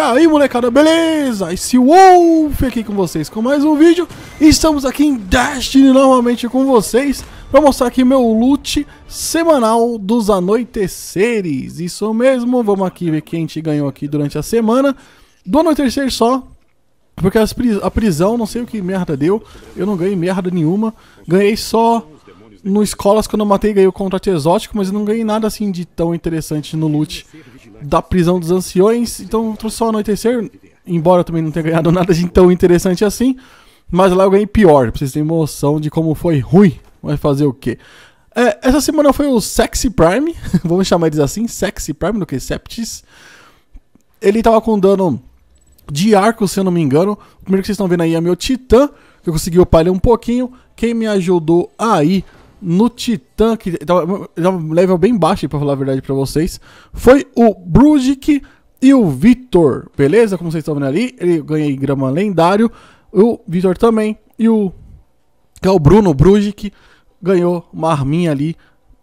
aí molecada, beleza? Esse Wolf aqui com vocês com mais um vídeo Estamos aqui em Destiny novamente com vocês Pra mostrar aqui meu loot semanal dos anoiteceres Isso mesmo, vamos aqui ver quem a gente ganhou aqui durante a semana Do anoitecer só, porque a prisão, não sei o que merda deu Eu não ganhei merda nenhuma Ganhei só no Escolas quando eu matei, ganhei o contrato exótico Mas eu não ganhei nada assim de tão interessante no loot né? da prisão dos anciões. Então trouxe só anoitecer, embora eu também não tenha ganhado nada de tão interessante assim. Mas lá eu ganhei pior, pra vocês terem noção de como foi ruim. Vai fazer o quê? É, essa semana foi o Sexy Prime, vamos chamar eles assim, Sexy Prime do que Septis. Ele tava com dano de arco, se eu não me engano. O primeiro que vocês estão vendo aí é meu Titã, que eu consegui upar ele um pouquinho. Quem me ajudou aí no Titã, que tava, tava level bem baixo para falar a verdade para vocês, foi o Brugic e o Vitor, beleza? Como vocês estão vendo ali, ele ganhei grama lendário, o Vitor também, e o que é o Bruno Brugic ganhou uma arminha ali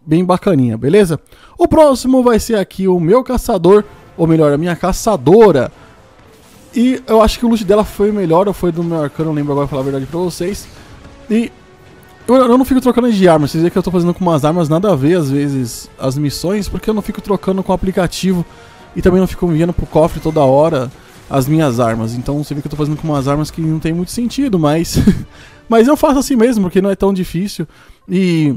bem bacaninha, beleza? O próximo vai ser aqui o meu caçador, ou melhor, a minha caçadora. E eu acho que o loot dela foi melhor, ou foi do meu arcano, não lembro agora falar a verdade pra vocês. E eu, eu, não fico trocando de armas Vocês veem que eu tô fazendo com umas armas nada a ver, às vezes, as missões, porque eu não fico trocando com o aplicativo e também não fico enviando pro cofre toda hora as minhas armas. Então você vê que eu tô fazendo com umas armas que não tem muito sentido, mas. mas eu faço assim mesmo, porque não é tão difícil. E.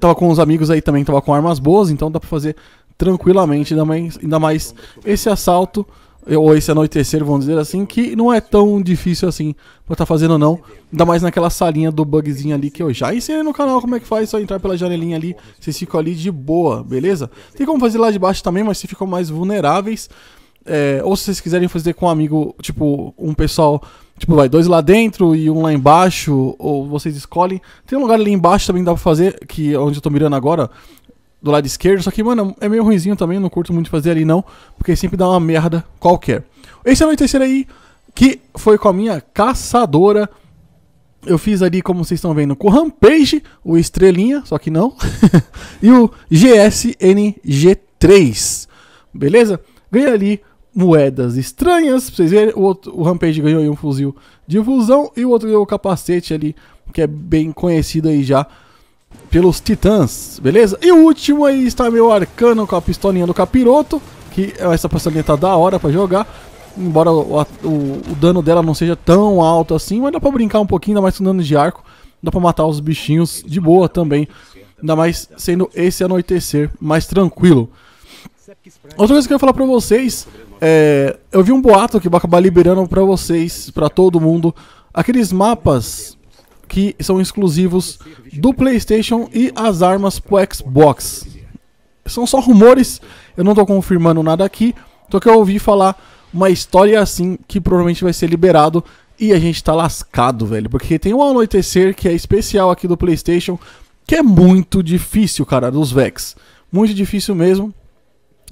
Tava com uns amigos aí também, tava com armas boas, então dá pra fazer tranquilamente, ainda mais, ainda mais esse assalto ou esse anoitecer, vamos dizer assim, que não é tão difícil assim pra estar tá fazendo não. Ainda mais naquela salinha do bugzinho ali que eu já ensinei no canal como é que faz, só entrar pela janelinha ali, vocês ficam ali de boa, beleza? Tem como fazer lá de baixo também, mas se ficam mais vulneráveis. É, ou se vocês quiserem fazer com um amigo, tipo, um pessoal, tipo, vai dois lá dentro e um lá embaixo, ou vocês escolhem. Tem um lugar ali embaixo também que dá pra fazer, que é onde eu tô mirando agora, do lado esquerdo, só que, mano, é meio ruimzinho também, não curto muito fazer ali não, porque sempre dá uma merda qualquer. Esse é o meu terceiro aí, que foi com a minha caçadora. Eu fiz ali, como vocês estão vendo, com o Rampage, o Estrelinha, só que não, e o GSNG3, beleza? Ganhei ali moedas estranhas, pra vocês verem, o, outro, o Rampage ganhou um fuzil de fusão e o outro ganhou o capacete ali, que é bem conhecido aí já, pelos Titãs, beleza? E o último aí está meu Arcano com a pistolinha do Capiroto, que essa pistolinha tá da hora para jogar. Embora o, o, o, dano dela não seja tão alto assim, mas dá pra brincar um pouquinho, ainda mais com dano de arco. Dá pra matar os bichinhos de boa também. Ainda mais sendo esse anoitecer mais tranquilo. Outra coisa que eu ia falar pra vocês é, Eu vi um boato que vai acabar liberando pra vocês, pra todo mundo Aqueles mapas aqui são exclusivos do PlayStation e as armas pro Xbox. São só rumores, eu não tô confirmando nada aqui, só que eu ouvi falar uma história assim que provavelmente vai ser liberado e a gente tá lascado, velho, porque tem um anoitecer que é especial aqui do PlayStation, que é muito difícil, cara, dos Vex. Muito difícil mesmo.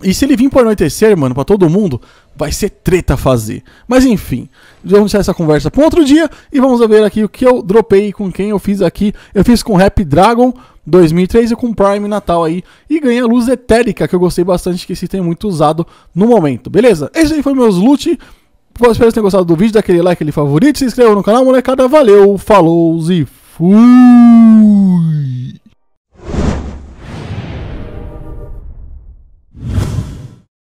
E se ele vir para anoitecer, mano, para todo mundo, vai ser treta fazer. Mas enfim, vamos deixar essa conversa para um outro dia e vamos ver aqui o que eu dropei, com quem eu fiz aqui. Eu fiz com Rap Dragon 2003 e com Prime Natal aí. E ganhei a luz etérica, que eu gostei bastante, que se tem é muito usado no momento. Beleza? Esse aí foi meus loot. Espero que vocês tenham gostado do vídeo, daquele like, aquele favorito, se inscreva no canal, molecada. Valeu, falou e fui!